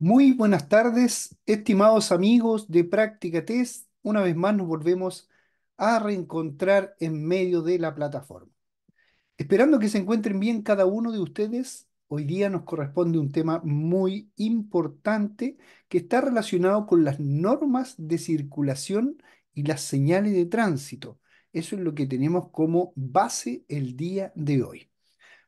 Muy buenas tardes, estimados amigos de Práctica Test. Una vez más nos volvemos a reencontrar en medio de la plataforma. Esperando que se encuentren bien cada uno de ustedes, hoy día nos corresponde un tema muy importante que está relacionado con las normas de circulación y las señales de tránsito. Eso es lo que tenemos como base el día de hoy.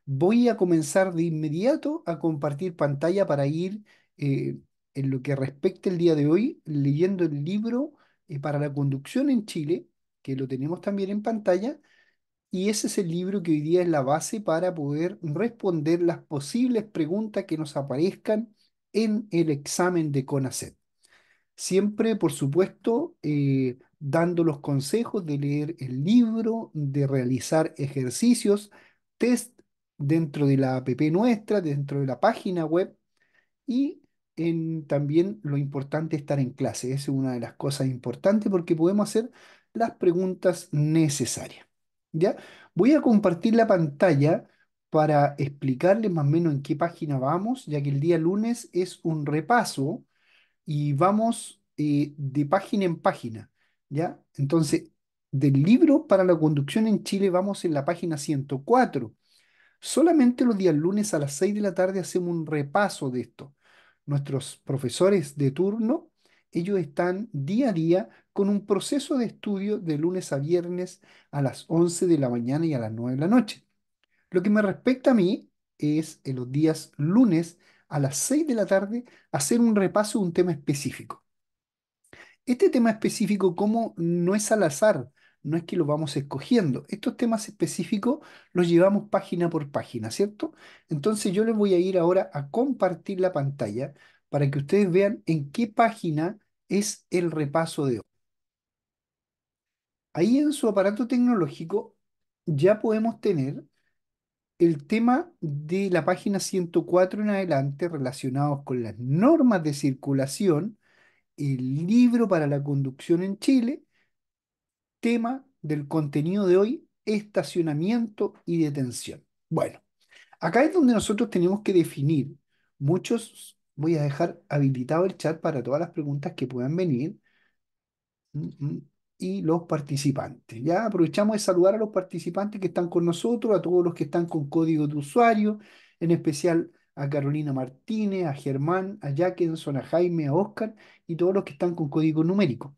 Voy a comenzar de inmediato a compartir pantalla para ir eh, en lo que respecta el día de hoy, leyendo el libro eh, para la conducción en Chile, que lo tenemos también en pantalla, y ese es el libro que hoy día es la base para poder responder las posibles preguntas que nos aparezcan en el examen de CONACET. Siempre, por supuesto, eh, dando los consejos de leer el libro, de realizar ejercicios, test dentro de la app nuestra, dentro de la página web y también lo importante estar en clase. es una de las cosas importantes porque podemos hacer las preguntas necesarias. ¿Ya? Voy a compartir la pantalla para explicarles más o menos en qué página vamos, ya que el día lunes es un repaso y vamos eh, de página en página, ¿ya? Entonces, del libro para la conducción en Chile vamos en la página 104. Solamente los días lunes a las 6 de la tarde hacemos un repaso de esto nuestros profesores de turno, ellos están día a día con un proceso de estudio de lunes a viernes a las 11 de la mañana y a las 9 de la noche. Lo que me respecta a mí es en los días lunes a las 6 de la tarde hacer un repaso de un tema específico. Este tema específico, ¿cómo no es al azar, no es que lo vamos escogiendo. Estos temas específicos los llevamos página por página, ¿cierto? Entonces yo les voy a ir ahora a compartir la pantalla para que ustedes vean en qué página es el repaso de hoy. Ahí en su aparato tecnológico ya podemos tener el tema de la página 104 en adelante relacionados con las normas de circulación, el libro para la conducción en Chile tema del contenido de hoy, estacionamiento y detención. Bueno, acá es donde nosotros tenemos que definir muchos, voy a dejar habilitado el chat para todas las preguntas que puedan venir mm, mm, y los participantes. Ya aprovechamos de saludar a los participantes que están con nosotros, a todos los que están con código de usuario, en especial a Carolina Martínez, a Germán, a Jackenson, a Jaime, a Oscar y todos los que están con código numérico.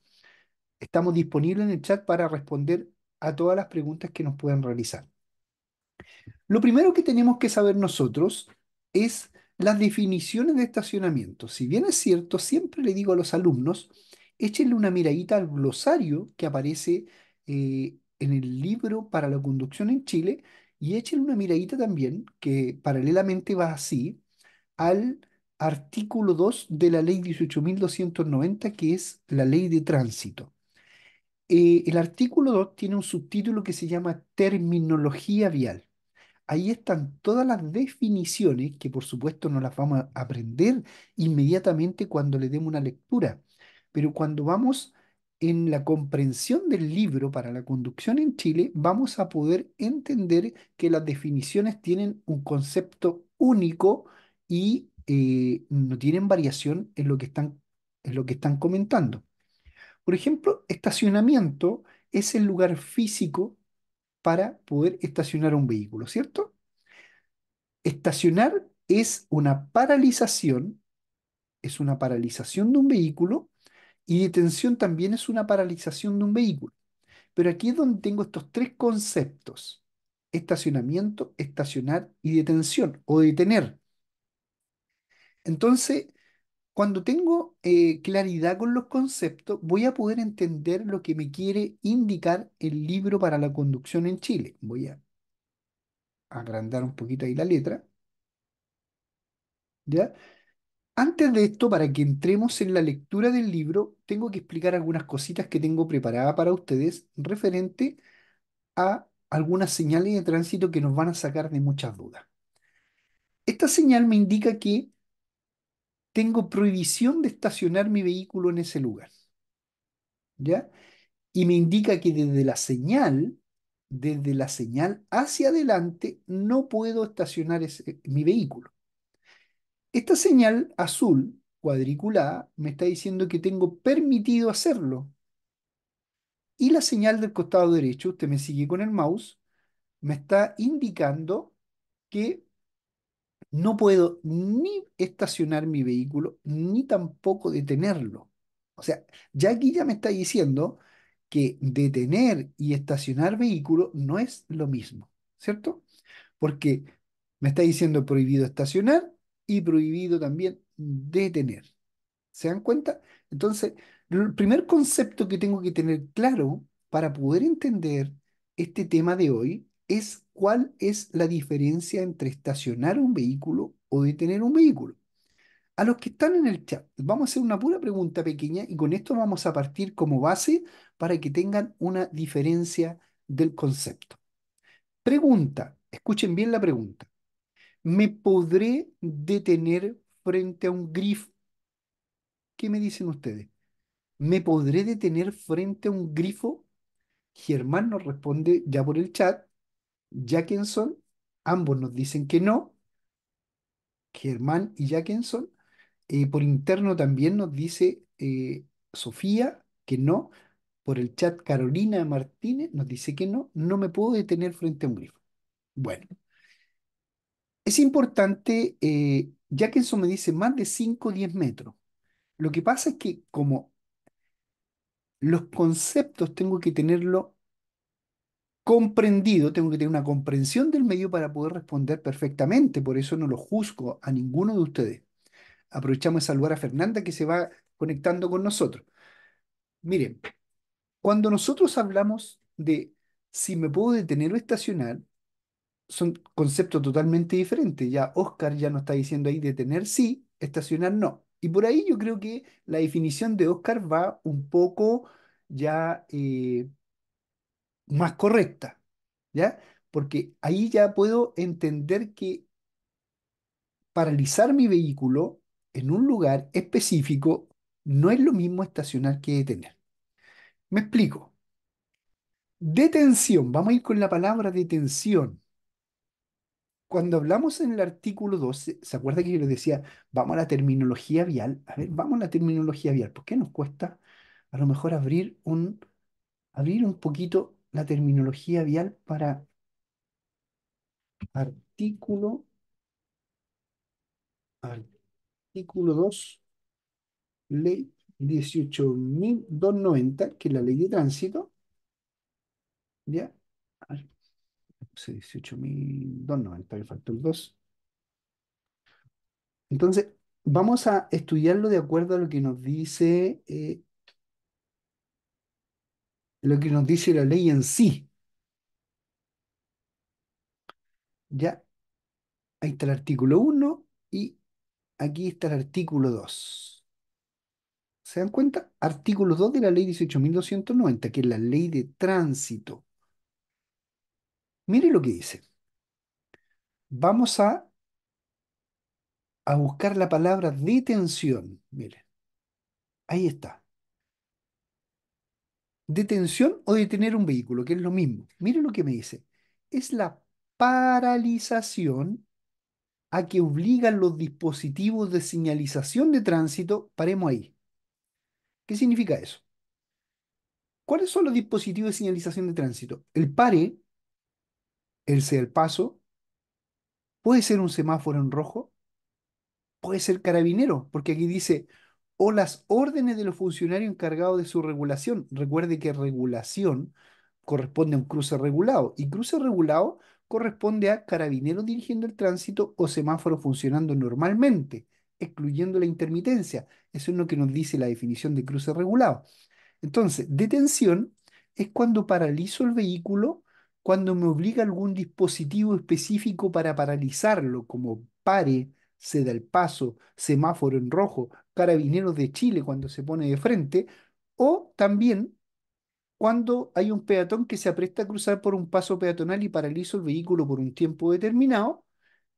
Estamos disponibles en el chat para responder a todas las preguntas que nos puedan realizar. Lo primero que tenemos que saber nosotros es las definiciones de estacionamiento. Si bien es cierto, siempre le digo a los alumnos, échenle una miradita al glosario que aparece eh, en el libro para la conducción en Chile y échenle una miradita también, que paralelamente va así, al artículo 2 de la ley 18.290, que es la ley de tránsito. Eh, el artículo 2 tiene un subtítulo que se llama Terminología Vial. Ahí están todas las definiciones que por supuesto no las vamos a aprender inmediatamente cuando le demos una lectura, pero cuando vamos en la comprensión del libro para la conducción en Chile, vamos a poder entender que las definiciones tienen un concepto único y eh, no tienen variación en lo en lo que están comentando. Por ejemplo, estacionamiento es el lugar físico para poder estacionar un vehículo, ¿cierto? Estacionar es una paralización, es una paralización de un vehículo y detención también es una paralización de un vehículo. Pero aquí es donde tengo estos tres conceptos, estacionamiento, estacionar y detención o detener. Entonces, cuando tengo eh, claridad con los conceptos, voy a poder entender lo que me quiere indicar el libro para la conducción en Chile. Voy a agrandar un poquito ahí la letra. ¿Ya? Antes de esto, para que entremos en la lectura del libro, tengo que explicar algunas cositas que tengo preparada para ustedes referente a algunas señales de tránsito que nos van a sacar de muchas dudas. Esta señal me indica que tengo prohibición de estacionar mi vehículo en ese lugar. ¿Ya? Y me indica que desde la señal, desde la señal hacia adelante, no puedo estacionar mi vehículo. Esta señal azul cuadriculada me está diciendo que tengo permitido hacerlo. Y la señal del costado derecho, usted me sigue con el mouse, me está indicando que no puedo ni estacionar mi vehículo, ni tampoco detenerlo. O sea, ya aquí ya me está diciendo que detener y estacionar vehículo no es lo mismo, ¿cierto? Porque me está diciendo prohibido estacionar y prohibido también detener. ¿Se dan cuenta? Entonces, el primer concepto que tengo que tener claro para poder entender este tema de hoy es cuál es la diferencia entre estacionar un vehículo o detener un vehículo. A los que están en el chat, vamos a hacer una pura pregunta pequeña y con esto vamos a partir como base para que tengan una diferencia del concepto. Pregunta, escuchen bien la pregunta. ¿Me podré detener frente a un grifo? ¿Qué me dicen ustedes? ¿Me podré detener frente a un grifo? Germán nos responde ya por el chat. Jackinson, ambos nos dicen que no. Germán y Jackinson. Eh, por interno también nos dice eh, Sofía que no. Por el chat Carolina Martínez nos dice que no. No me puedo detener frente a un grifo. Bueno. Es importante, eh, Jackinson me dice más de 5 o 10 metros. Lo que pasa es que como los conceptos tengo que tenerlo comprendido, tengo que tener una comprensión del medio para poder responder perfectamente, por eso no lo juzgo a ninguno de ustedes. Aprovechamos de saludar a Fernanda que se va conectando con nosotros. Miren, cuando nosotros hablamos de si me puedo detener o estacionar, son conceptos totalmente diferentes. Ya Oscar ya nos está diciendo ahí detener sí, estacionar no. Y por ahí yo creo que la definición de Oscar va un poco ya eh, más correcta, ¿ya? Porque ahí ya puedo entender que paralizar mi vehículo en un lugar específico no es lo mismo estacionar que detener. Me explico. Detención, vamos a ir con la palabra detención. Cuando hablamos en el artículo 12, ¿se acuerda que yo les decía, vamos a la terminología vial? A ver, vamos a la terminología vial. ¿Por qué nos cuesta a lo mejor abrir un, abrir un poquito la terminología vial para artículo, artículo 2, ley 18.290, que es la ley de tránsito, ¿ya? 18.290, el factor 2. Entonces, vamos a estudiarlo de acuerdo a lo que nos dice eh, lo que nos dice la ley en sí. Ya, ahí está el artículo 1 y aquí está el artículo 2. ¿Se dan cuenta? Artículo 2 de la ley 18.290, que es la ley de tránsito. Mire lo que dice. Vamos a, a buscar la palabra detención. Miren, ahí está. Detención o detener un vehículo, que es lo mismo. Miren lo que me dice. Es la paralización a que obligan los dispositivos de señalización de tránsito. Paremos ahí. ¿Qué significa eso? ¿Cuáles son los dispositivos de señalización de tránsito? El pare, el sea el paso, puede ser un semáforo en rojo, puede ser carabinero, porque aquí dice o las órdenes de los funcionarios encargados de su regulación. Recuerde que regulación corresponde a un cruce regulado y cruce regulado corresponde a carabineros dirigiendo el tránsito o semáforo funcionando normalmente, excluyendo la intermitencia. Eso es lo que nos dice la definición de cruce regulado. Entonces, detención es cuando paralizo el vehículo, cuando me obliga algún dispositivo específico para paralizarlo, como pare, se da el paso, semáforo en rojo, Carabineros de Chile cuando se pone de frente, o también cuando hay un peatón que se apresta a cruzar por un paso peatonal y paralizo el vehículo por un tiempo determinado,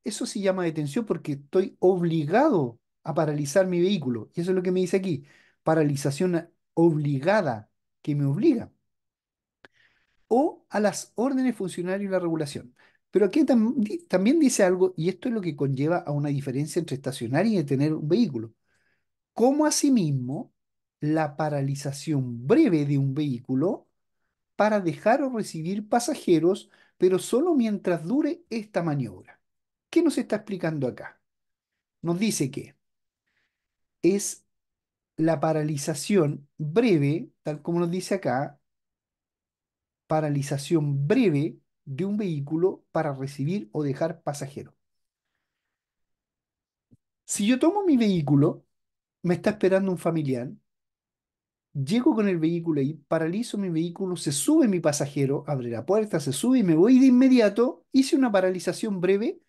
eso se llama detención porque estoy obligado a paralizar mi vehículo. Y eso es lo que me dice aquí, paralización obligada, que me obliga. O a las órdenes funcionarias y la regulación. Pero aquí también dice algo, y esto es lo que conlleva a una diferencia entre estacionar y detener un vehículo como asimismo la paralización breve de un vehículo para dejar o recibir pasajeros, pero solo mientras dure esta maniobra. ¿Qué nos está explicando acá? Nos dice que es la paralización breve, tal como nos dice acá, paralización breve de un vehículo para recibir o dejar pasajeros. Si yo tomo mi vehículo me está esperando un familiar, llego con el vehículo ahí, paralizo mi vehículo, se sube mi pasajero, abre la puerta, se sube y me voy de inmediato, hice una paralización breve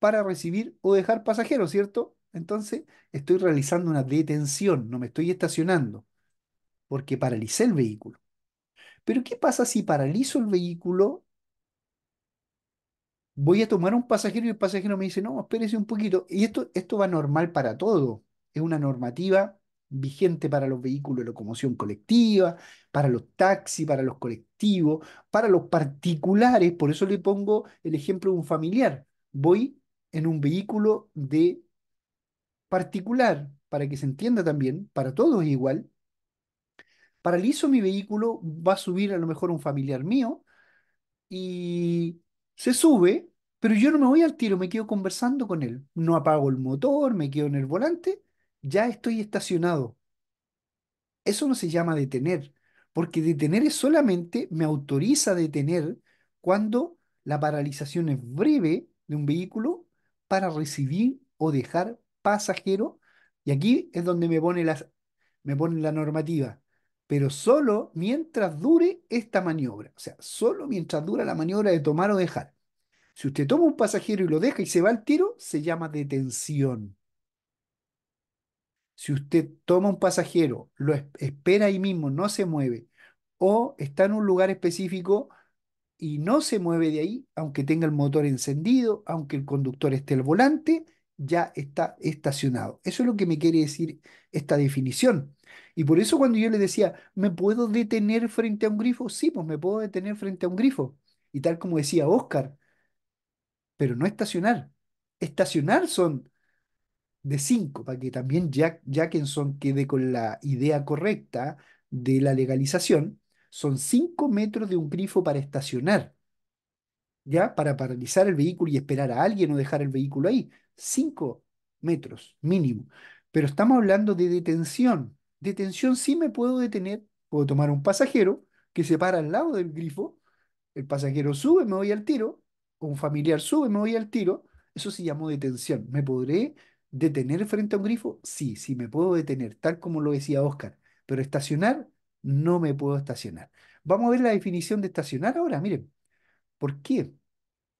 para recibir o dejar pasajeros, ¿cierto? Entonces estoy realizando una detención, no me estoy estacionando, porque paralicé el vehículo. Pero ¿qué pasa si paralizo el vehículo? Voy a tomar un pasajero y el pasajero me dice, no, espérese un poquito. Y esto, esto va normal para todo es una normativa vigente para los vehículos de locomoción colectiva, para los taxis, para los colectivos, para los particulares. Por eso le pongo el ejemplo de un familiar. Voy en un vehículo de particular, para que se entienda también, para todos es igual. Paralizo mi vehículo, va a subir a lo mejor un familiar mío y se sube, pero yo no me voy al tiro, me quedo conversando con él. No apago el motor, me quedo en el volante ya estoy estacionado. Eso no se llama detener, porque detener es solamente me autoriza a detener cuando la paralización es breve de un vehículo para recibir o dejar pasajero. Y aquí es donde me pone, me pone la normativa. Pero solo mientras dure esta maniobra. O sea, solo mientras dura la maniobra de tomar o dejar. Si usted toma un pasajero y lo deja y se va al tiro, se llama detención si usted toma un pasajero, lo espera ahí mismo, no se mueve, o está en un lugar específico y no se mueve de ahí, aunque tenga el motor encendido, aunque el conductor esté al volante, ya está estacionado. Eso es lo que me quiere decir esta definición. Y por eso cuando yo le decía, ¿me puedo detener frente a un grifo? Sí, pues me puedo detener frente a un grifo. Y tal como decía Oscar, pero no estacionar. Estacionar son de cinco, para que también Jack, Jackinson quede con la idea correcta de la legalización, son cinco metros de un grifo para estacionar, ¿ya? Para paralizar el vehículo y esperar a alguien o dejar el vehículo ahí. Cinco metros mínimo. Pero estamos hablando de detención. Detención sí me puedo detener, puedo tomar un pasajero que se para al lado del grifo, el pasajero sube, me voy al tiro, un familiar sube, me voy al tiro, eso se llamó detención. Me podré ¿Detener frente a un grifo? Sí, sí me puedo detener, tal como lo decía Oscar, pero estacionar no me puedo estacionar. Vamos a ver la definición de estacionar ahora, miren. ¿Por qué?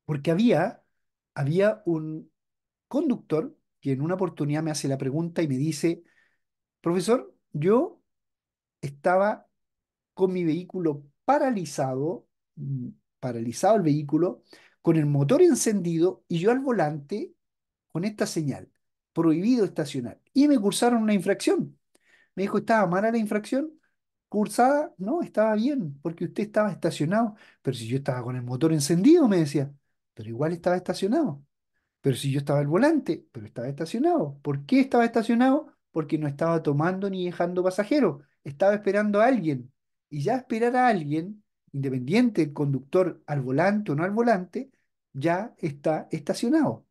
Porque había, había un conductor que en una oportunidad me hace la pregunta y me dice, profesor, yo estaba con mi vehículo paralizado, paralizado el vehículo, con el motor encendido y yo al volante con esta señal prohibido estacionar. Y me cursaron una infracción. Me dijo, ¿estaba mala la infracción? Cursada, no, estaba bien, porque usted estaba estacionado. Pero si yo estaba con el motor encendido, me decía, pero igual estaba estacionado. Pero si yo estaba al volante, pero estaba estacionado. ¿Por qué estaba estacionado? Porque no estaba tomando ni dejando pasajeros. Estaba esperando a alguien. Y ya esperar a alguien, independiente conductor al volante o no al volante, ya está estacionado.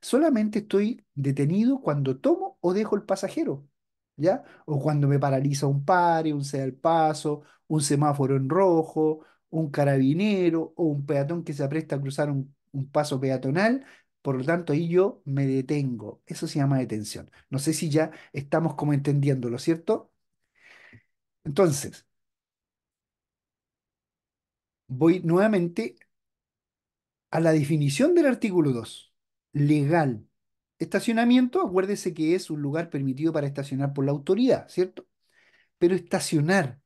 Solamente estoy detenido cuando tomo o dejo el pasajero, ¿ya? O cuando me paraliza un pare, un sea al paso, un semáforo en rojo, un carabinero o un peatón que se apresta a cruzar un, un paso peatonal. Por lo tanto, ahí yo me detengo. Eso se llama detención. No sé si ya estamos como entendiéndolo, ¿cierto? Entonces, voy nuevamente a la definición del artículo 2 legal. Estacionamiento, acuérdese que es un lugar permitido para estacionar por la autoridad, ¿cierto? Pero estacionar,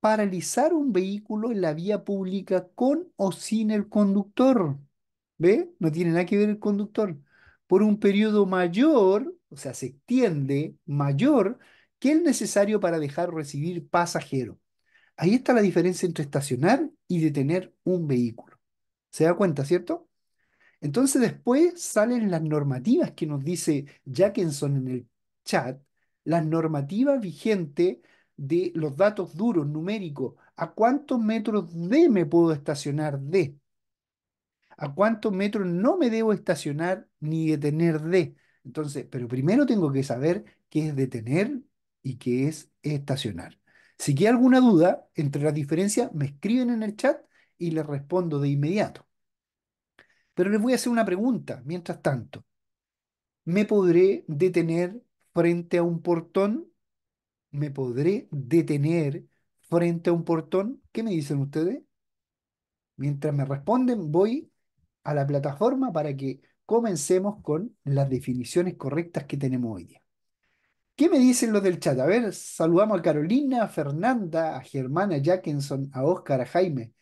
paralizar un vehículo en la vía pública con o sin el conductor. ¿Ve? No tiene nada que ver el conductor. Por un periodo mayor, o sea, se extiende mayor que el necesario para dejar recibir pasajero. Ahí está la diferencia entre estacionar y detener un vehículo. ¿Se da cuenta, cierto? Entonces después salen las normativas que nos dice Jackinson en el chat, las normativas vigentes de los datos duros, numéricos, a cuántos metros de me puedo estacionar de, a cuántos metros no me debo estacionar ni detener de. Entonces, pero primero tengo que saber qué es detener y qué es estacionar. Si queda alguna duda entre las diferencias, me escriben en el chat y les respondo de inmediato. Pero les voy a hacer una pregunta, mientras tanto. ¿Me podré detener frente a un portón? ¿Me podré detener frente a un portón? ¿Qué me dicen ustedes? Mientras me responden, voy a la plataforma para que comencemos con las definiciones correctas que tenemos hoy día. ¿Qué me dicen los del chat? A ver, saludamos a Carolina, a Fernanda, a Germana Jackinson, a Óscar, a Jaime.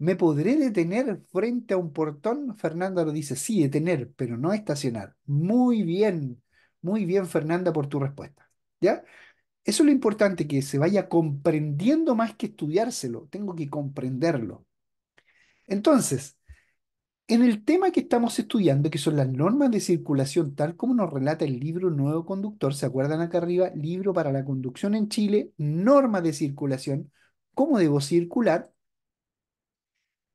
¿Me podré detener frente a un portón? Fernanda lo dice, sí, detener, pero no estacionar. Muy bien, muy bien Fernanda por tu respuesta. ¿Ya? Eso es lo importante, que se vaya comprendiendo más que estudiárselo, tengo que comprenderlo. Entonces, en el tema que estamos estudiando, que son las normas de circulación, tal como nos relata el libro Nuevo Conductor, ¿se acuerdan acá arriba? Libro para la conducción en Chile, normas de circulación, cómo debo circular,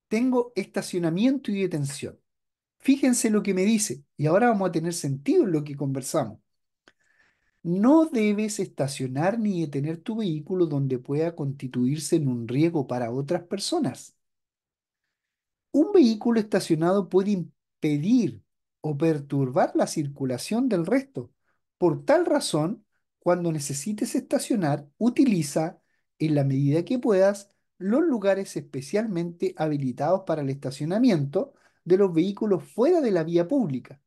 tengo estacionamiento y detención. Fíjense lo que me dice, y ahora vamos a tener sentido en lo que conversamos. No debes estacionar ni detener tu vehículo donde pueda constituirse en un riesgo para otras personas. Un vehículo estacionado puede impedir o perturbar la circulación del resto. Por tal razón, cuando necesites estacionar, utiliza, en la medida que puedas, los lugares especialmente habilitados para el estacionamiento de los vehículos fuera de la vía pública.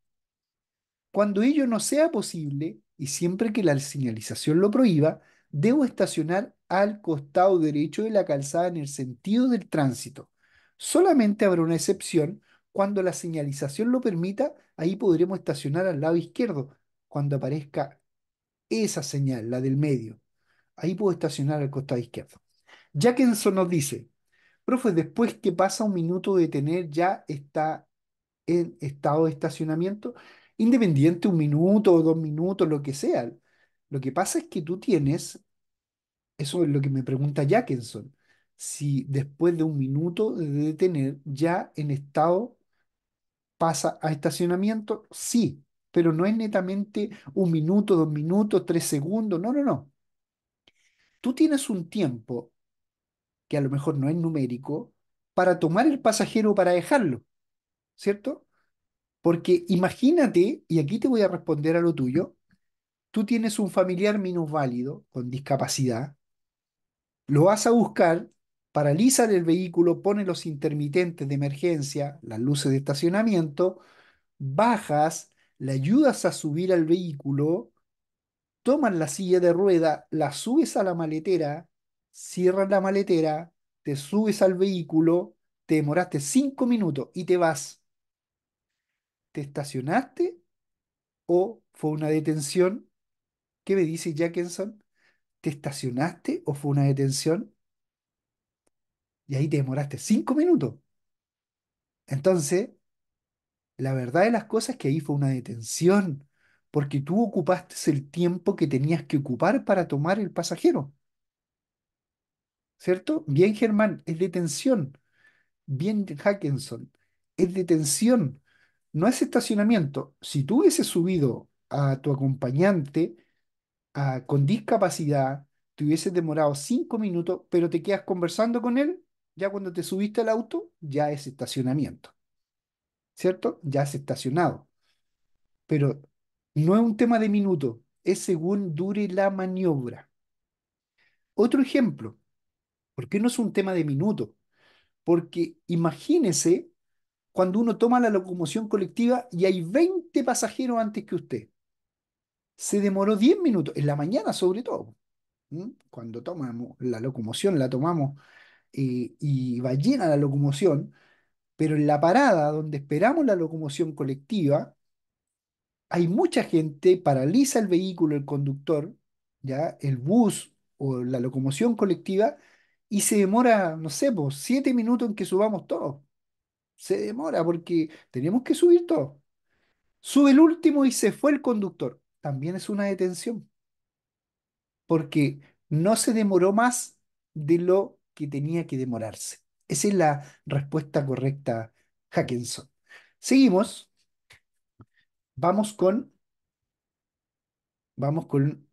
Cuando ello no sea posible, y siempre que la señalización lo prohíba, debo estacionar al costado derecho de la calzada en el sentido del tránsito. Solamente habrá una excepción cuando la señalización lo permita, ahí podremos estacionar al lado izquierdo, cuando aparezca esa señal, la del medio. Ahí puedo estacionar al costado izquierdo. Jackenson nos dice, profe, después que pasa un minuto de tener ya está en estado de estacionamiento, independiente un minuto o dos minutos, lo que sea. Lo que pasa es que tú tienes, eso es lo que me pregunta Jackenson, si después de un minuto de detener ya en estado pasa a estacionamiento, sí, pero no es netamente un minuto, dos minutos, tres segundos, no, no, no. Tú tienes un tiempo que a lo mejor no es numérico, para tomar el pasajero para dejarlo, ¿cierto? Porque imagínate, y aquí te voy a responder a lo tuyo, tú tienes un familiar minusválido con discapacidad, lo vas a buscar, paralizan el vehículo, pone los intermitentes de emergencia, las luces de estacionamiento, bajas, le ayudas a subir al vehículo, toman la silla de rueda, la subes a la maletera, cierras la maletera, te subes al vehículo, te demoraste cinco minutos y te vas. ¿Te estacionaste o fue una detención? ¿Qué me dice jackson ¿Te estacionaste o fue una detención? Y ahí te demoraste cinco minutos. Entonces, la verdad de las cosas es que ahí fue una detención, porque tú ocupaste el tiempo que tenías que ocupar para tomar el pasajero. ¿cierto? Bien Germán, es detención Bien Hackenson es detención No es estacionamiento. Si tú hubieses subido a tu acompañante ah, con discapacidad, te hubieses demorado cinco minutos, pero te quedas conversando con él, ya cuando te subiste al auto, ya es estacionamiento. ¿Cierto? Ya es estacionado. Pero no es un tema de minuto, es según dure la maniobra. Otro ejemplo, ¿Por qué no es un tema de minutos? Porque imagínese cuando uno toma la locomoción colectiva y hay 20 pasajeros antes que usted. Se demoró 10 minutos, en la mañana sobre todo. Cuando tomamos la locomoción, la tomamos eh, y va llena la locomoción, pero en la parada donde esperamos la locomoción colectiva, hay mucha gente, paraliza el vehículo, el conductor, ya el bus o la locomoción colectiva y se demora, no sé, siete minutos en que subamos todo. Se demora porque tenemos que subir todo. Sube el último y se fue el conductor. También es una detención. Porque no se demoró más de lo que tenía que demorarse. Esa es la respuesta correcta, Hackenson. Seguimos. Vamos con. Vamos con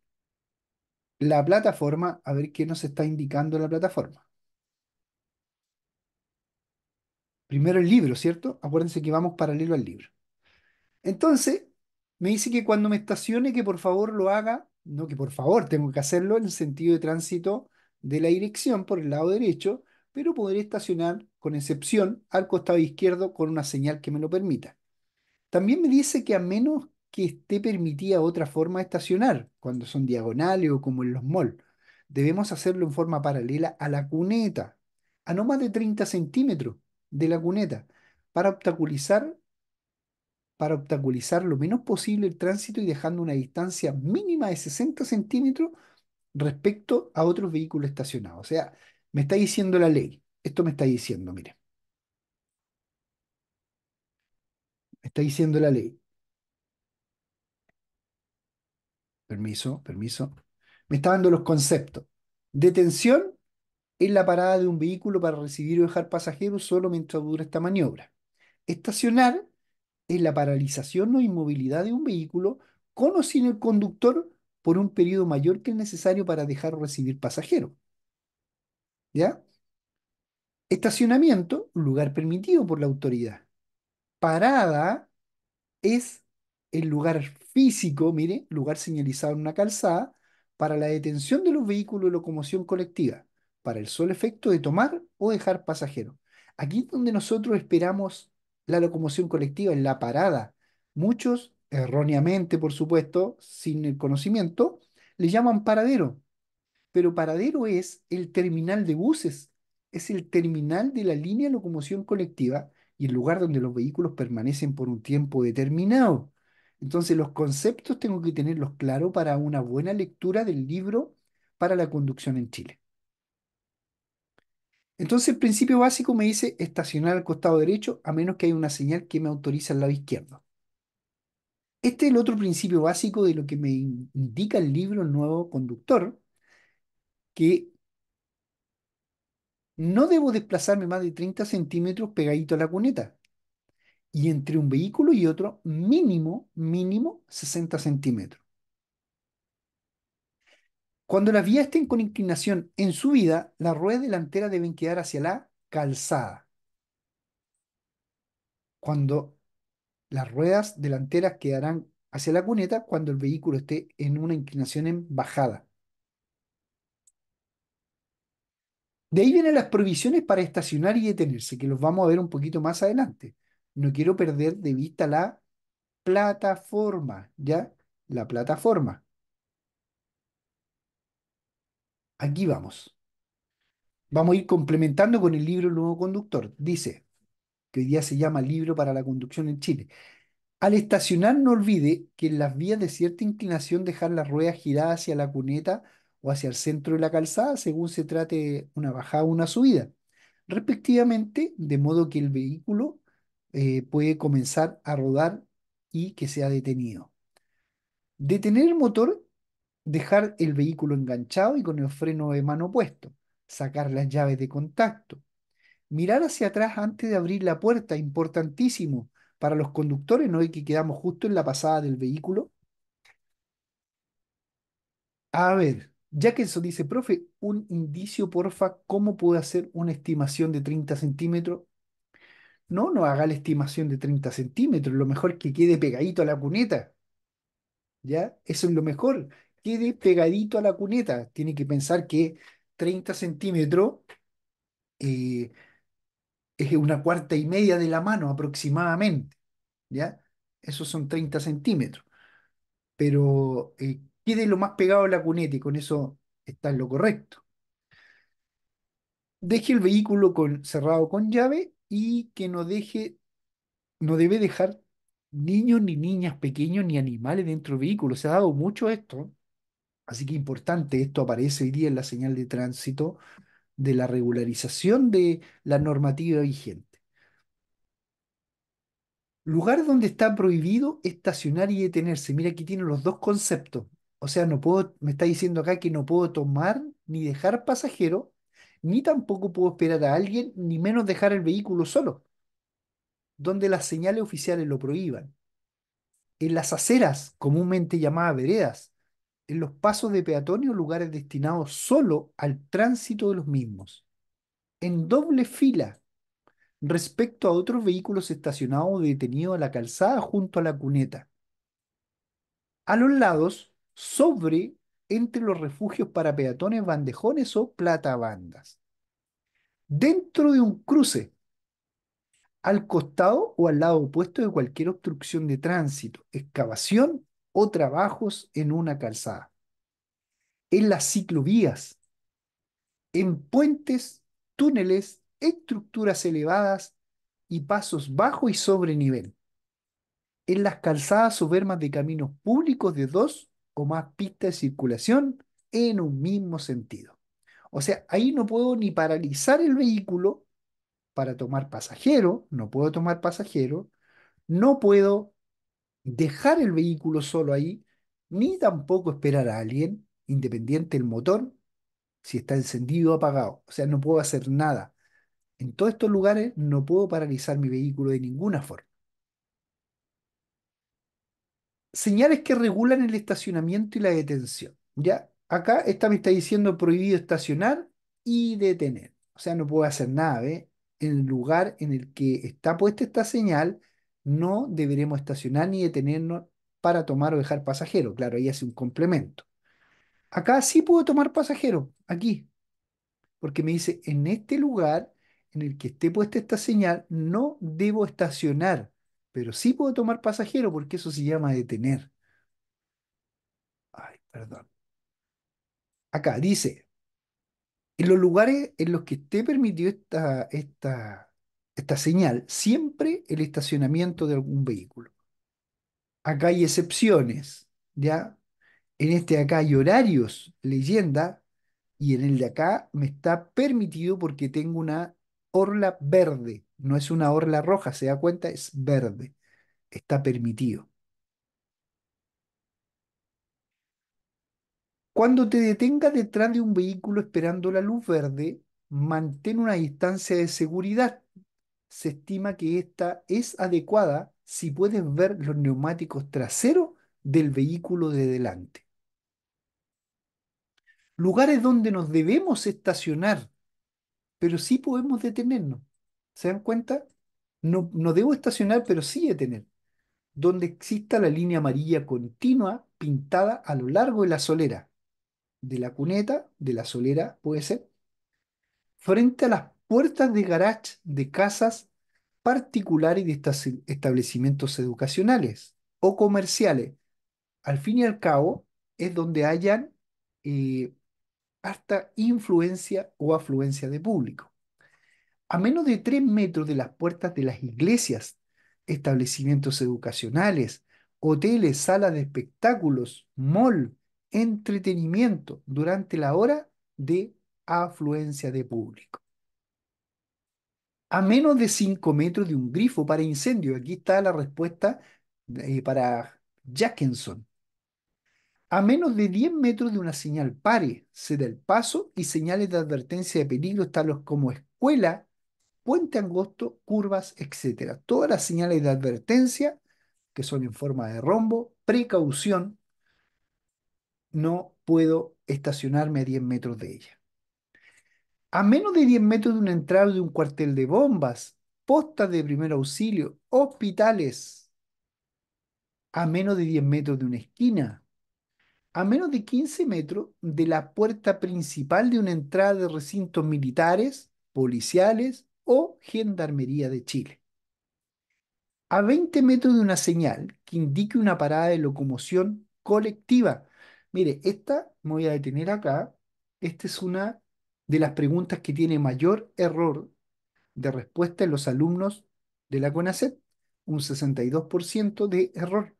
la plataforma, a ver qué nos está indicando la plataforma. Primero el libro, ¿cierto? Acuérdense que vamos paralelo al libro. Entonces, me dice que cuando me estacione, que por favor lo haga, no que por favor, tengo que hacerlo en sentido de tránsito de la dirección por el lado derecho, pero podré estacionar con excepción al costado izquierdo con una señal que me lo permita. También me dice que a menos que esté permitía otra forma de estacionar, cuando son diagonales o como en los malls. Debemos hacerlo en forma paralela a la cuneta, a no más de 30 centímetros de la cuneta, para obstaculizar, para obstaculizar lo menos posible el tránsito y dejando una distancia mínima de 60 centímetros respecto a otros vehículos estacionados. O sea, me está diciendo la ley. Esto me está diciendo, mire. Me está diciendo la ley. Permiso, permiso. Me está dando los conceptos. Detención es la parada de un vehículo para recibir o dejar pasajeros solo mientras dura esta maniobra. Estacionar es la paralización o inmovilidad de un vehículo con o sin el conductor por un periodo mayor que el necesario para dejar o recibir pasajeros. ¿Ya? Estacionamiento, lugar permitido por la autoridad. Parada es el lugar físico, mire, lugar señalizado en una calzada, para la detención de los vehículos de locomoción colectiva, para el solo efecto de tomar o dejar pasajeros. Aquí es donde nosotros esperamos la locomoción colectiva, en la parada. Muchos, erróneamente por supuesto, sin el conocimiento, le llaman paradero. Pero paradero es el terminal de buses, es el terminal de la línea de locomoción colectiva y el lugar donde los vehículos permanecen por un tiempo determinado. Entonces, los conceptos tengo que tenerlos claros para una buena lectura del libro para la conducción en Chile. Entonces, el principio básico me dice estacionar al costado derecho a menos que haya una señal que me autorice al lado izquierdo. Este es el otro principio básico de lo que me indica el libro Nuevo Conductor, que no debo desplazarme más de 30 centímetros pegadito a la cuneta, y entre un vehículo y otro mínimo, mínimo 60 centímetros. Cuando las vías estén con inclinación en subida, las ruedas delanteras deben quedar hacia la calzada. Cuando las ruedas delanteras quedarán hacia la cuneta cuando el vehículo esté en una inclinación en bajada. De ahí vienen las provisiones para estacionar y detenerse, que los vamos a ver un poquito más adelante no quiero perder de vista la plataforma, ¿ya? La plataforma. Aquí vamos. Vamos a ir complementando con el libro El Nuevo Conductor. Dice, que hoy día se llama Libro para la Conducción en Chile. Al estacionar no olvide que en las vías de cierta inclinación dejar las ruedas giradas hacia la cuneta o hacia el centro de la calzada según se trate una bajada o una subida, respectivamente, de modo que el vehículo eh, puede comenzar a rodar y que sea detenido. Detener el motor, dejar el vehículo enganchado y con el freno de mano puesto, sacar las llaves de contacto, mirar hacia atrás antes de abrir la puerta, importantísimo para los conductores, no hay que quedamos justo en la pasada del vehículo. A ver, ya que eso dice, profe, un indicio, porfa, cómo puedo hacer una estimación de 30 centímetros no, no haga la estimación de 30 centímetros, lo mejor que quede pegadito a la cuneta. ¿Ya? Eso es lo mejor, quede pegadito a la cuneta. Tiene que pensar que 30 centímetros eh, es una cuarta y media de la mano aproximadamente. ¿Ya? Esos son 30 centímetros. Pero eh, quede lo más pegado a la cuneta y con eso está en lo correcto. Deje el vehículo con, cerrado con llave y que no deje, no debe dejar niños ni niñas pequeños ni animales dentro del vehículo. Se ha dado mucho esto, así que importante, esto aparece hoy día en la señal de tránsito de la regularización de la normativa vigente. Lugar donde está prohibido estacionar y detenerse. Mira, aquí tiene los dos conceptos. O sea, no puedo, me está diciendo acá que no puedo tomar ni dejar pasajero ni tampoco puedo esperar a alguien, ni menos dejar el vehículo solo, donde las señales oficiales lo prohíban. En las aceras, comúnmente llamadas veredas, en los pasos de peatones lugares destinados solo al tránsito de los mismos, en doble fila respecto a otros vehículos estacionados o detenidos a la calzada junto a la cuneta. A los lados, sobre entre los refugios para peatones, bandejones o platabandas. Dentro de un cruce, al costado o al lado opuesto de cualquier obstrucción de tránsito, excavación o trabajos en una calzada. En las ciclovías, en puentes, túneles, estructuras elevadas y pasos bajo y sobre nivel. En las calzadas o bermas de caminos públicos de dos o más pistas de circulación en un mismo sentido. O sea, ahí no puedo ni paralizar el vehículo para tomar pasajero, no puedo tomar pasajero, no puedo dejar el vehículo solo ahí, ni tampoco esperar a alguien, independiente del motor, si está encendido o apagado. O sea, no puedo hacer nada. En todos estos lugares no puedo paralizar mi vehículo de ninguna forma señales que regulan el estacionamiento y la detención. ¿ya? Acá esta me está diciendo prohibido estacionar y detener. O sea, no puedo hacer nada. En el lugar en el que está puesta esta señal, no deberemos estacionar ni detenernos para tomar o dejar pasajeros. Claro, ahí hace un complemento. Acá sí puedo tomar pasajero, aquí. Porque me dice, en este lugar en el que esté puesta esta señal, no debo estacionar pero sí puedo tomar pasajero porque eso se llama detener. Ay, perdón. Acá dice, en los lugares en los que esté permitido esta, esta, esta señal, siempre el estacionamiento de algún vehículo. Acá hay excepciones, ¿ya? En este acá hay horarios, leyenda, y en el de acá me está permitido porque tengo una orla verde, no es una orla roja, se da cuenta, es verde. Está permitido. Cuando te detenga detrás de un vehículo esperando la luz verde, mantén una distancia de seguridad. Se estima que esta es adecuada si puedes ver los neumáticos traseros del vehículo de delante. Lugares donde nos debemos estacionar pero sí podemos detenernos. ¿Se dan cuenta? No, no debo estacionar, pero sí detener. Donde exista la línea amarilla continua pintada a lo largo de la solera, de la cuneta, de la solera, puede ser, frente a las puertas de garage de casas particulares y de establecimientos educacionales o comerciales. Al fin y al cabo, es donde hayan eh, hasta influencia o afluencia de público. A menos de tres metros de las puertas de las iglesias, establecimientos educacionales, hoteles, salas de espectáculos, mall, entretenimiento durante la hora de afluencia de público. A menos de 5 metros de un grifo para incendio. Aquí está la respuesta eh, para Jackson, a menos de 10 metros de una señal pare, se da el paso y señales de advertencia de peligro tales como escuela, puente angosto, curvas, etc. Todas las señales de advertencia, que son en forma de rombo, precaución, no puedo estacionarme a 10 metros de ella. A menos de 10 metros de una entrada de un cuartel de bombas, postas de primer auxilio, hospitales. A menos de 10 metros de una esquina, a menos de 15 metros de la puerta principal de una entrada de recintos militares, policiales o gendarmería de Chile. A 20 metros de una señal que indique una parada de locomoción colectiva. Mire, esta me voy a detener acá. Esta es una de las preguntas que tiene mayor error de respuesta en los alumnos de la CONACET, un 62% de error.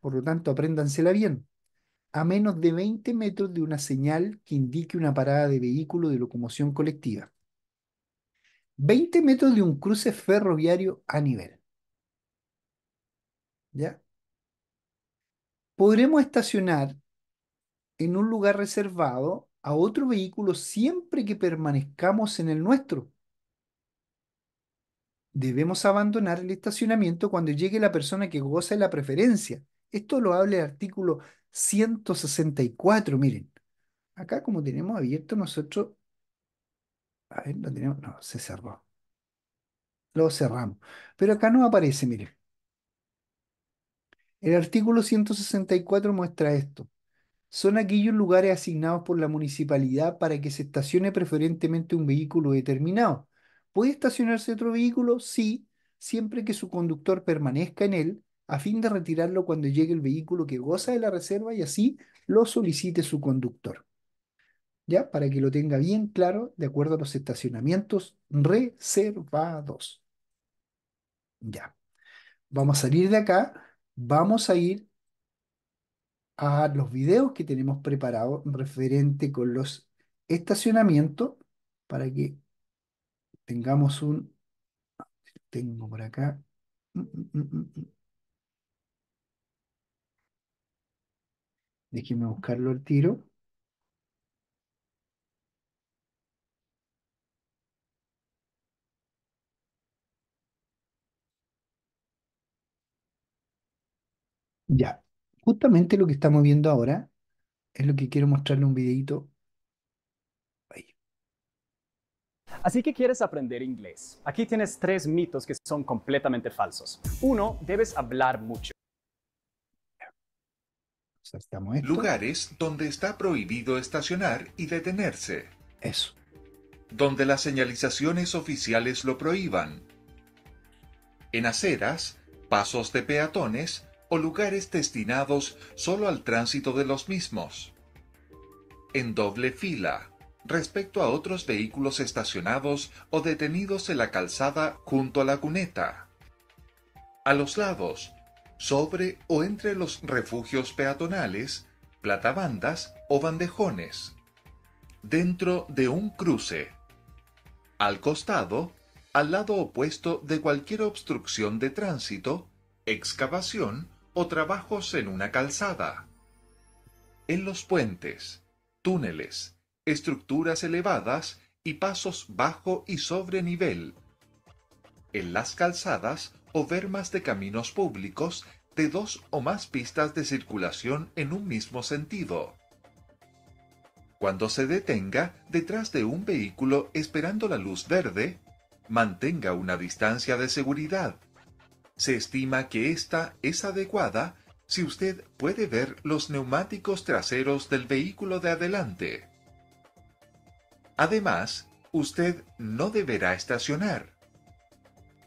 Por lo tanto, apréndansela bien a menos de 20 metros de una señal que indique una parada de vehículo de locomoción colectiva. 20 metros de un cruce ferroviario a nivel. ¿Ya? Podremos estacionar en un lugar reservado a otro vehículo siempre que permanezcamos en el nuestro. Debemos abandonar el estacionamiento cuando llegue la persona que goza de la preferencia. Esto lo habla el artículo 164, miren. Acá como tenemos abierto nosotros... A ver, tenemos... No, se cerró. Lo cerramos. Pero acá no aparece, miren. El artículo 164 muestra esto. Son aquellos lugares asignados por la municipalidad para que se estacione preferentemente un vehículo determinado. ¿Puede estacionarse otro vehículo? Sí, siempre que su conductor permanezca en él a fin de retirarlo cuando llegue el vehículo que goza de la reserva y así lo solicite su conductor. ¿Ya? Para que lo tenga bien claro de acuerdo a los estacionamientos reservados. Ya. Vamos a salir de acá, vamos a ir a los videos que tenemos preparados referente con los estacionamientos para que tengamos un... Tengo por acá. Mm, mm, mm, Déjenme buscarlo al tiro. Ya, justamente lo que estamos viendo ahora es lo que quiero mostrarle un videito. Ahí. Así que quieres aprender inglés. Aquí tienes tres mitos que son completamente falsos. Uno, debes hablar mucho. Lugares donde está prohibido estacionar y detenerse. Eso. Donde las señalizaciones oficiales lo prohíban. En aceras, pasos de peatones o lugares destinados solo al tránsito de los mismos. En doble fila, respecto a otros vehículos estacionados o detenidos en la calzada junto a la cuneta. A los lados, sobre o entre los refugios peatonales, platabandas o bandejones. Dentro de un cruce. Al costado, al lado opuesto de cualquier obstrucción de tránsito, excavación o trabajos en una calzada. En los puentes, túneles, estructuras elevadas y pasos bajo y sobre nivel. En las calzadas o más de caminos públicos de dos o más pistas de circulación en un mismo sentido. Cuando se detenga detrás de un vehículo esperando la luz verde, mantenga una distancia de seguridad. Se estima que esta es adecuada si usted puede ver los neumáticos traseros del vehículo de adelante. Además, usted no deberá estacionar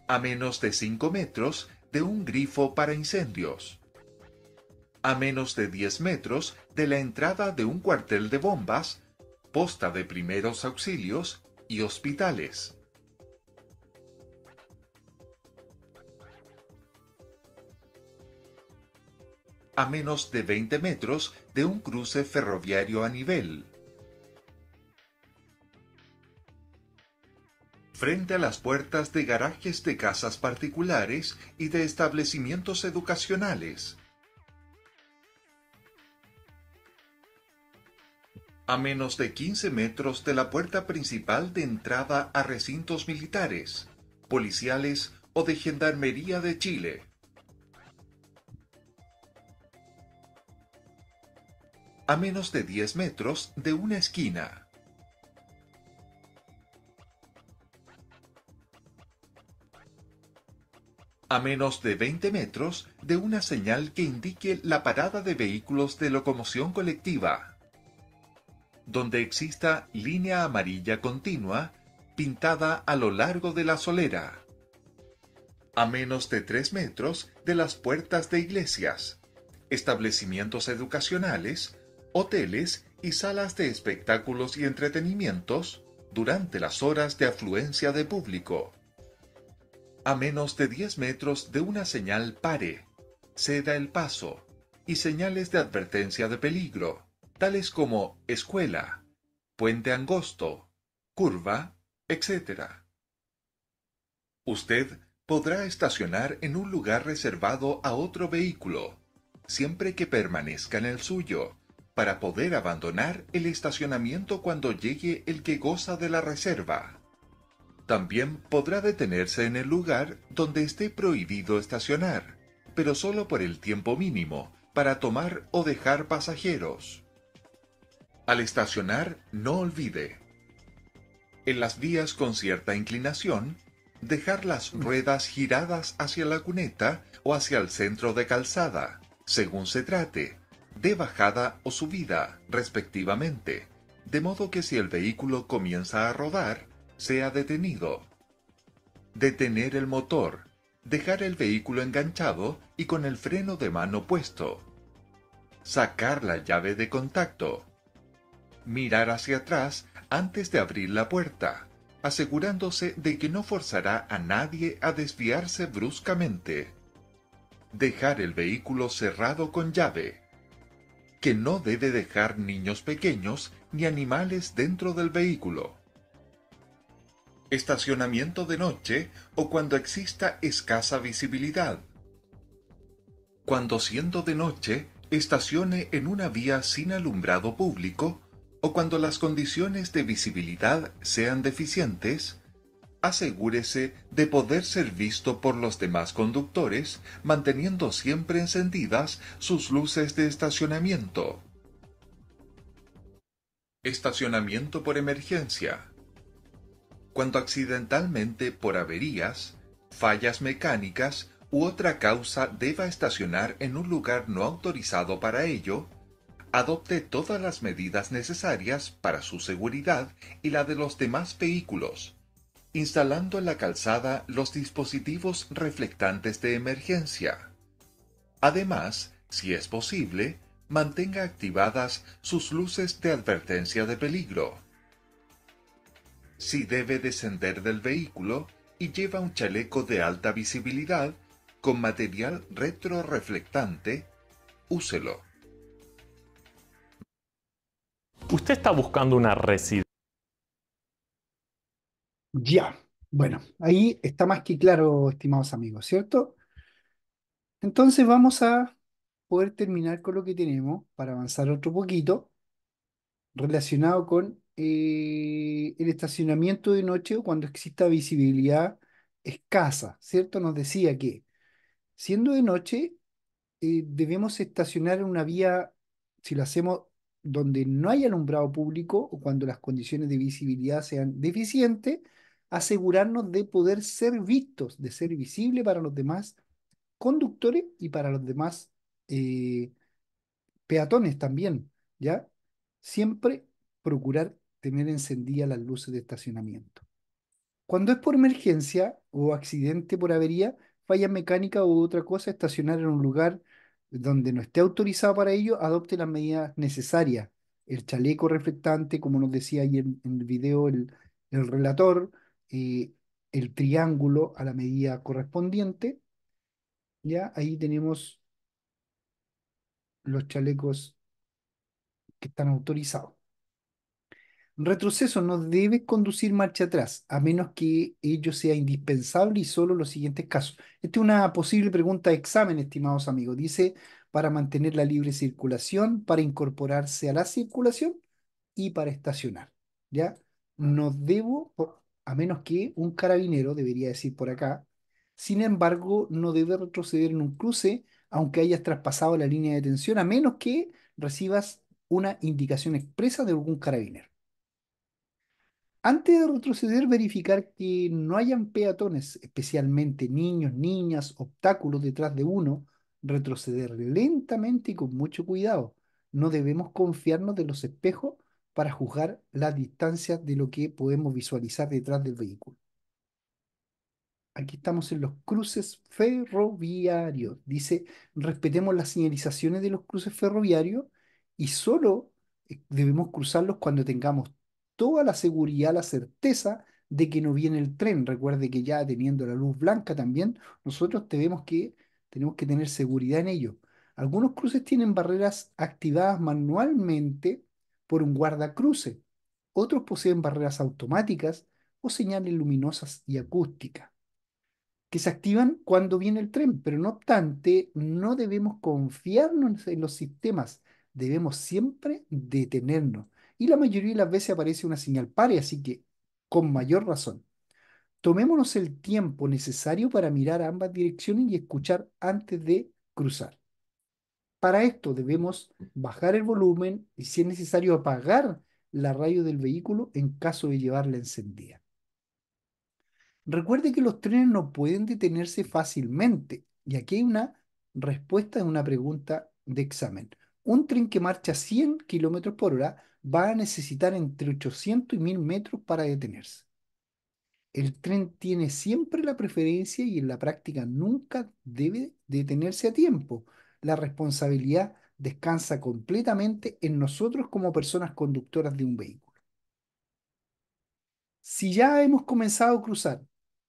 a menos de 5 metros de un grifo para incendios, a menos de 10 metros de la entrada de un cuartel de bombas, posta de primeros auxilios y hospitales. a menos de 20 metros de un cruce ferroviario a nivel. frente a las puertas de garajes de casas particulares y de establecimientos educacionales. A menos de 15 metros de la puerta principal de entrada a recintos militares, policiales o de Gendarmería de Chile. A menos de 10 metros de una esquina. a menos de 20 metros de una señal que indique la parada de vehículos de locomoción colectiva. Donde exista línea amarilla continua pintada a lo largo de la solera. A menos de 3 metros de las puertas de iglesias, establecimientos educacionales, hoteles y salas de espectáculos y entretenimientos durante las horas de afluencia de público a menos de 10 metros de una señal pare, ceda el paso y señales de advertencia de peligro, tales como escuela, puente angosto, curva, etc. Usted podrá estacionar en un lugar reservado a otro vehículo, siempre que permanezca en el suyo, para poder abandonar el estacionamiento cuando llegue el que goza de la reserva. También podrá detenerse en el lugar donde esté prohibido estacionar, pero solo por el tiempo mínimo, para tomar o dejar pasajeros. Al estacionar, no olvide. En las vías con cierta inclinación, dejar las mm. ruedas giradas hacia la cuneta o hacia el centro de calzada, según se trate, de bajada o subida, respectivamente, de modo que si el vehículo comienza a rodar, sea detenido. Detener el motor, dejar el vehículo enganchado y con el freno de mano puesto. Sacar la llave de contacto. Mirar hacia atrás antes de abrir la puerta, asegurándose de que no forzará a nadie a desviarse bruscamente. Dejar el vehículo cerrado con llave. Que no debe dejar niños pequeños ni animales dentro del vehículo estacionamiento de noche o cuando exista escasa visibilidad. Cuando siendo de noche, estacione en una vía sin alumbrado público o cuando las condiciones de visibilidad sean deficientes, asegúrese de poder ser visto por los demás conductores, manteniendo siempre encendidas sus luces de estacionamiento. Estacionamiento por emergencia cuando accidentalmente por averías, fallas mecánicas u otra causa deba estacionar en un lugar no autorizado para ello, adopte todas las medidas necesarias para su seguridad y la de los demás vehículos, instalando en la calzada los dispositivos reflectantes de emergencia. Además, si es posible, mantenga activadas sus luces de advertencia de peligro si debe descender del vehículo y lleva un chaleco de alta visibilidad con material retroreflectante, úselo. ¿Usted está buscando una residencia? Ya, bueno, ahí está más que claro, estimados amigos, ¿cierto? Entonces vamos a poder terminar con lo que tenemos para avanzar otro poquito relacionado con eh, el estacionamiento de noche o cuando exista visibilidad escasa, ¿cierto? Nos decía que siendo de noche eh, debemos estacionar en una vía, si lo hacemos donde no hay alumbrado público o cuando las condiciones de visibilidad sean deficientes, asegurarnos de poder ser vistos, de ser visible para los demás conductores y para los demás eh, peatones también, ¿ya? Siempre procurar tener encendidas las luces de estacionamiento. Cuando es por emergencia o accidente por avería, falla mecánica u otra cosa, estacionar en un lugar donde no esté autorizado para ello, adopte las medidas necesarias. El chaleco reflectante, como nos decía ahí en el video el, relator, eh, el triángulo a la medida correspondiente. Ya ahí tenemos los chalecos que están autorizados retroceso no debe conducir marcha atrás, a menos que ello sea indispensable y solo los siguientes casos. Esta es una posible pregunta de examen, estimados amigos. Dice, para mantener la libre circulación, para incorporarse a la circulación y para estacionar. ¿Ya? No debo, a menos que un carabinero, debería decir por acá, sin embargo, no debe retroceder en un cruce, aunque hayas traspasado la línea de detención a menos que recibas una indicación expresa de algún carabinero. Antes de retroceder, verificar que no hayan peatones, especialmente niños, niñas, obstáculos detrás de uno. Retroceder lentamente y con mucho cuidado. No debemos confiarnos de los espejos para juzgar la distancia de lo que podemos visualizar detrás del vehículo. Aquí estamos en los cruces ferroviarios. Dice, respetemos las señalizaciones de los cruces ferroviarios y solo eh, debemos cruzarlos cuando tengamos toda la seguridad, la certeza de que no viene el tren. Recuerde que ya teniendo la luz blanca también, nosotros tenemos que, tenemos que tener seguridad en ello. Algunos cruces tienen barreras activadas manualmente por un guardacruce. Otros poseen barreras automáticas o señales luminosas y acústicas que se activan cuando viene el tren, pero no obstante, no debemos confiarnos en los sistemas, debemos siempre detenernos y la mayoría de las veces aparece una señal pare, así que con mayor razón. Tomémonos el tiempo necesario para mirar ambas direcciones y escuchar antes de cruzar. Para esto debemos bajar el volumen y si es necesario apagar la radio del vehículo en caso de llevarla encendida. Recuerde que los trenes no pueden detenerse fácilmente y aquí hay una respuesta a una pregunta de examen un tren que marcha 100 kilómetros por hora va a necesitar entre 800 y 1000 metros para detenerse. El tren tiene siempre la preferencia y en la práctica nunca debe detenerse a tiempo. La responsabilidad descansa completamente en nosotros como personas conductoras de un vehículo. Si ya hemos comenzado a cruzar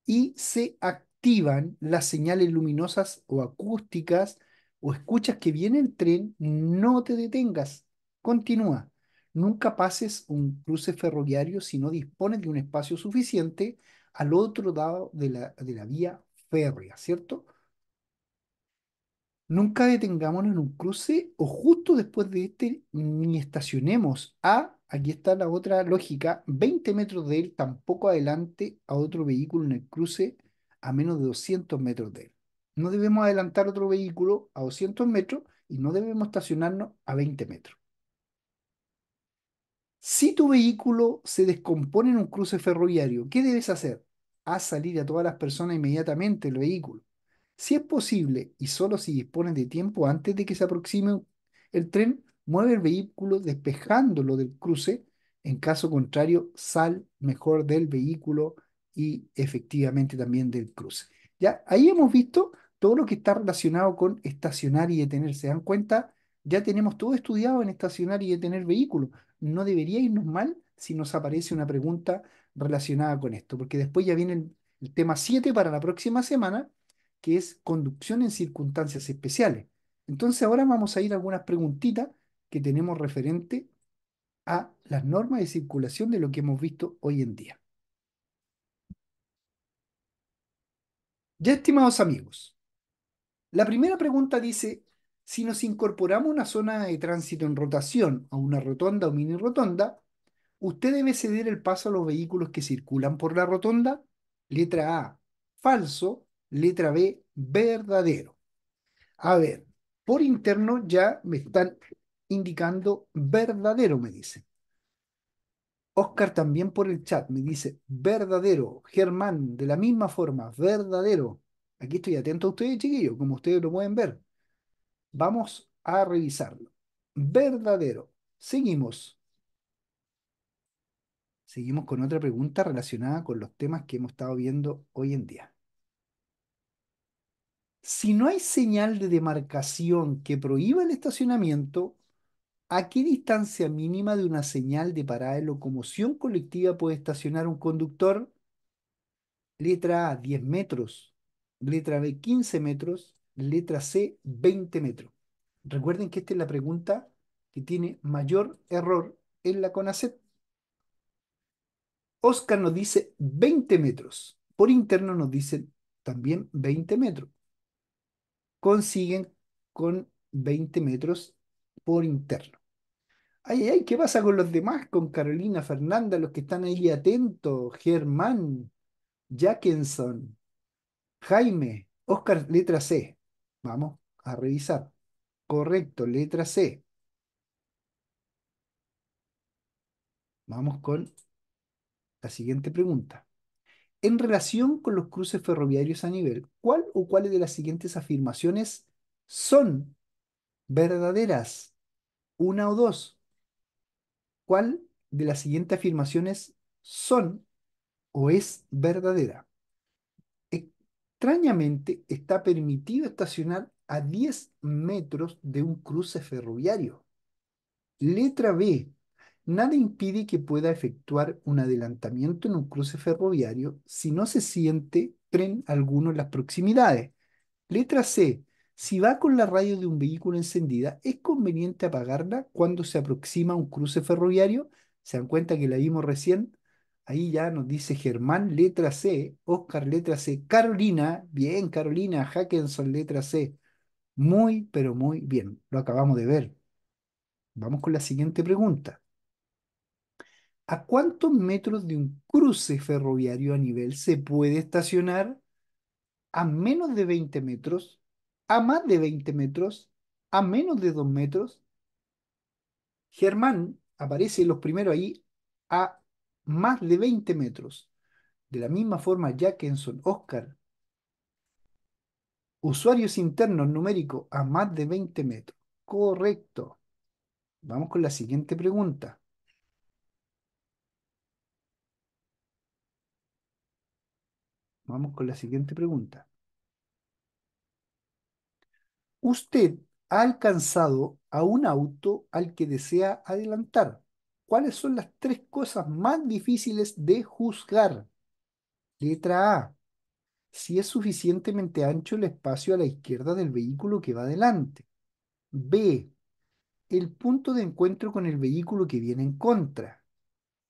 y se activan las señales luminosas o acústicas o escuchas que viene el tren, no te detengas, continúa. Nunca pases un cruce ferroviario si no dispones de un espacio suficiente al otro lado de la, vía férrea, ¿cierto? Nunca detengámonos en un cruce o justo después de este ni estacionemos a, ah, aquí está la otra lógica, 20 metros de él, tampoco adelante a otro vehículo en el cruce a menos de 200 metros de él. No debemos adelantar otro vehículo a 200 metros y no debemos estacionarnos a 20 metros. Si tu vehículo se descompone en un cruce ferroviario, ¿qué debes hacer? Haz salir a todas las personas inmediatamente del vehículo. Si es posible y solo si dispones de tiempo antes de que se aproxime el tren, mueve el vehículo despejándolo del cruce. En caso contrario, sal mejor del vehículo y efectivamente también del cruce. Ya ahí hemos visto todo lo que está relacionado con estacionar y detener. ¿Se dan cuenta? Ya tenemos todo estudiado en estacionar y detener vehículos. No debería irnos mal si nos aparece una pregunta relacionada con esto, porque después ya viene el, tema 7 para la próxima semana, que es conducción en circunstancias especiales. Entonces ahora vamos a ir a algunas preguntitas que tenemos referente a las normas de circulación de lo que hemos visto hoy en día. Ya estimados amigos, la primera pregunta dice, si nos incorporamos una zona de tránsito en rotación, a una rotonda o mini rotonda, ¿usted debe ceder el paso a los vehículos que circulan por la rotonda? Letra A, falso. Letra B, verdadero. A ver, por interno ya me están indicando verdadero, me dice. Oscar también por el chat me dice verdadero. Germán, de la misma forma, verdadero. Aquí estoy atento a ustedes, chiquillos, como ustedes lo pueden ver. Vamos a revisarlo. Verdadero. Seguimos. Seguimos con otra pregunta relacionada con los temas que hemos estado viendo hoy en día. Si no hay señal de demarcación que prohíba el estacionamiento, ¿a qué distancia mínima de una señal de parada de locomoción colectiva puede estacionar un conductor? Letra A, 10 metros letra B 15 metros, letra C 20 metros. Recuerden que esta es la pregunta que tiene mayor error en la CONACET. Oscar nos dice 20 metros. Por interno nos dicen también 20 metros. Consiguen con 20 metros por interno. Ay, ay, ¿qué pasa con los demás? Con Carolina, Fernanda, los que están ahí atentos, Germán, Jackinson, Jaime, Oscar, letra C. Vamos a revisar. Correcto, letra C. Vamos con la siguiente pregunta. En relación con los cruces ferroviarios a nivel, ¿cuál o cuáles de las siguientes afirmaciones son verdaderas? Una o dos. ¿Cuál de las siguientes afirmaciones son o es verdadera? extrañamente está permitido estacionar a 10 metros de un cruce ferroviario. Letra B. Nada impide que pueda efectuar un adelantamiento en un cruce ferroviario si no se siente tren alguno en las proximidades. Letra C. Si va con la radio de un vehículo encendida, es conveniente apagarla cuando se aproxima a un cruce ferroviario. Se dan cuenta que la vimos recién, Ahí ya nos dice Germán, letra C, Oscar, letra C, Carolina, bien, Carolina, Hackenson, letra C. Muy, pero muy bien, lo acabamos de ver. Vamos con la siguiente pregunta. ¿A cuántos metros de un cruce ferroviario a nivel se puede estacionar? ¿A menos de 20 metros? ¿A más de 20 metros? ¿A menos de 2 metros? Germán aparece los primeros ahí a más de 20 metros. De la misma forma, Jackenson, Oscar, usuarios internos numéricos a más de 20 metros. Correcto. Vamos con la siguiente pregunta. Vamos con la siguiente pregunta. Usted ha alcanzado a un auto al que desea adelantar. ¿Cuáles son las tres cosas más difíciles de juzgar? Letra A. Si es suficientemente ancho el espacio a la izquierda del vehículo que va adelante. B. El punto de encuentro con el vehículo que viene en contra.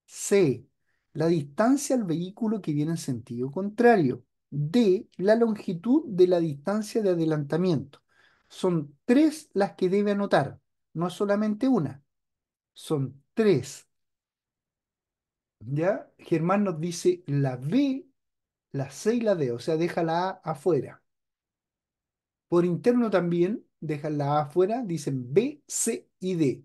C. La distancia al vehículo que viene en sentido contrario. D. La longitud de la distancia de adelantamiento. Son tres las que debe anotar, no solamente una. Son 3. ¿Ya? Germán nos dice la B, la C y la D, o sea, deja la A afuera. Por interno también deja la A afuera, dicen B, C y D.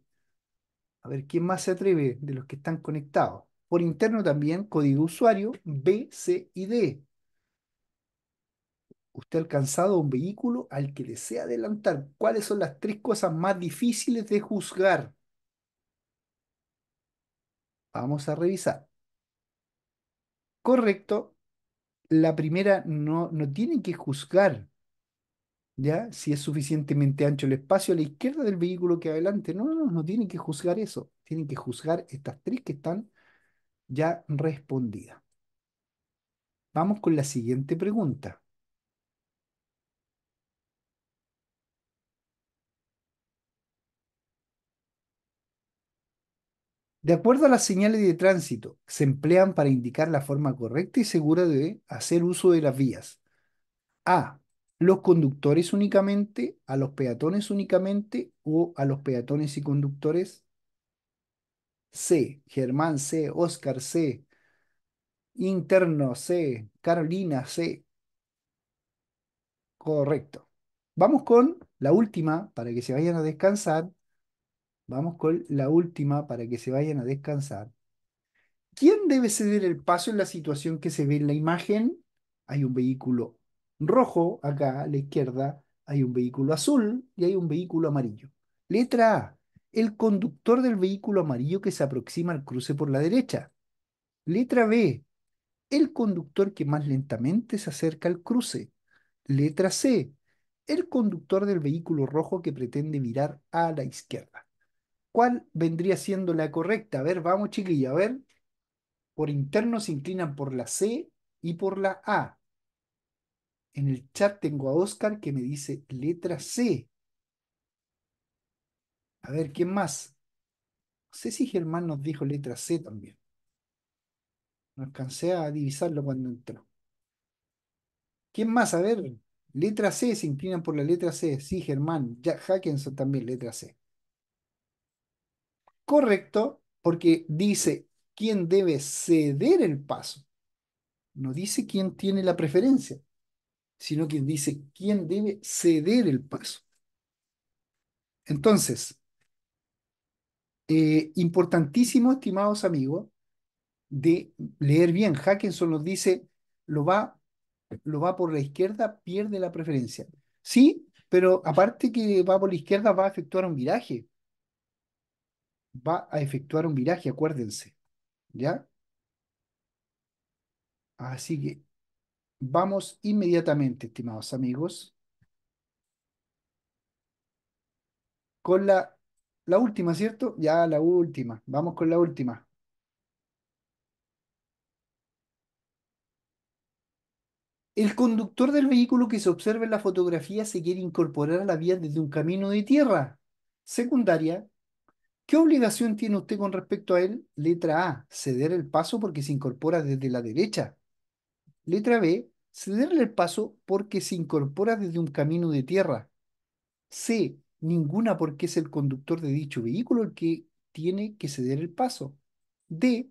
A ver, ¿quién más se atreve de los que están conectados? Por interno también, código usuario, B, C y D. Usted ha alcanzado un vehículo al que desea adelantar. ¿Cuáles son las tres cosas más difíciles de juzgar? Vamos a revisar. Correcto. La primera no, no tiene que juzgar ¿ya? si es suficientemente ancho el espacio a la izquierda del vehículo que adelante. No, no, no tienen que juzgar eso. Tienen que juzgar estas tres que están ya respondidas. Vamos con la siguiente pregunta. De acuerdo a las señales de tránsito, se emplean para indicar la forma correcta y segura de hacer uso de las vías. A. Los conductores únicamente, a los peatones únicamente o a los peatones y conductores. C. Germán C. Oscar C. Interno C. Carolina C. Correcto. Vamos con la última para que se vayan a descansar. Vamos con la última para que se vayan a descansar. ¿Quién debe ceder el paso en la situación que se ve en la imagen? Hay un vehículo rojo acá a la izquierda, hay un vehículo azul y hay un vehículo amarillo. Letra A. El conductor del vehículo amarillo que se aproxima al cruce por la derecha. Letra B. El conductor que más lentamente se acerca al cruce. Letra C. El conductor del vehículo rojo que pretende virar a la izquierda. ¿Cuál vendría siendo la correcta? A ver, vamos chiquilla, a ver. Por interno se inclinan por la C y por la A. En el chat tengo a Oscar que me dice letra C. A ver, ¿quién más? No sé si Germán nos dijo letra C también. No alcancé a divisarlo cuando entró. ¿Quién más? A ver, letra C, se inclinan por la letra C. Sí, Germán. Jack Hackinson también, letra C correcto porque dice quién debe ceder el paso. No dice quién tiene la preferencia, sino quien dice quién debe ceder el paso. Entonces, eh, importantísimo, estimados amigos, de leer bien. Hackinson nos dice, lo va, lo va por la izquierda, pierde la preferencia. Sí, pero aparte que va por la izquierda, va a efectuar un viraje va a efectuar un viraje, acuérdense. ¿Ya? Así que vamos inmediatamente, estimados amigos, con la, la última, ¿cierto? Ya la última. Vamos con la última. El conductor del vehículo que se observa en la fotografía se quiere incorporar a la vía desde un camino de tierra secundaria ¿Qué obligación tiene usted con respecto a él? Letra A, ceder el paso porque se incorpora desde la derecha. Letra B, cederle el paso porque se incorpora desde un camino de tierra. C, ninguna porque es el conductor de dicho vehículo el que tiene que ceder el paso. D,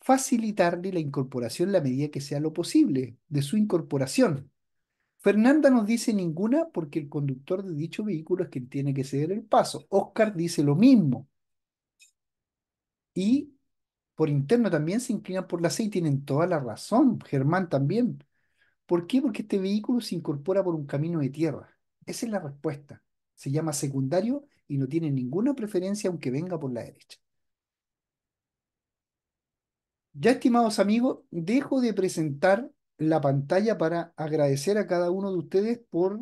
facilitarle la incorporación en la medida que sea lo posible de su incorporación. Fernanda nos dice ninguna porque el conductor de dicho vehículo es quien tiene que ceder el paso. Oscar dice lo mismo. Y por interno también se inclina por la C y tienen toda la razón. Germán también. ¿Por qué? Porque este vehículo se incorpora por un camino de tierra. Esa es la respuesta. Se llama secundario y no tiene ninguna preferencia aunque venga por la derecha. Ya, estimados amigos, dejo de presentar la pantalla para agradecer a cada uno de ustedes por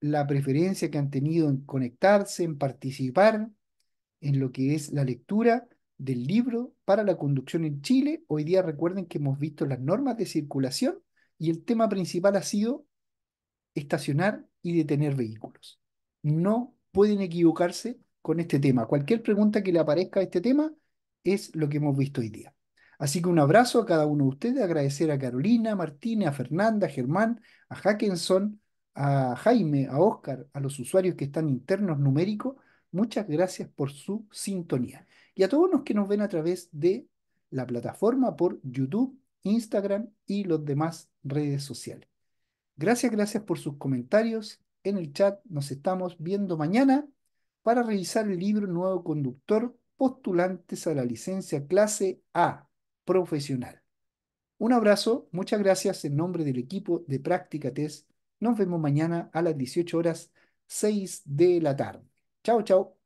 la preferencia que han tenido en conectarse, en participar en lo que es la lectura del libro para la conducción en Chile. Hoy día recuerden que hemos visto las normas de circulación y el tema principal ha sido estacionar y detener vehículos. No pueden equivocarse con este tema. Cualquier pregunta que le aparezca a este tema es lo que hemos visto hoy día. Así que un abrazo a cada uno de ustedes, agradecer a Carolina, Martina, a Fernanda, a Germán, a Hackenson, a Jaime, a Oscar, a los usuarios que están internos numéricos. Muchas gracias por su sintonía. Y a todos los que nos ven a través de la plataforma por YouTube, Instagram y los demás redes sociales. Gracias, gracias por sus comentarios en el chat. Nos estamos viendo mañana para revisar el libro Nuevo Conductor postulantes a la licencia clase A profesional. Un abrazo, muchas gracias en nombre del equipo de Práctica Test. Nos vemos mañana a las 18 horas 6 de la tarde. Chao, chao.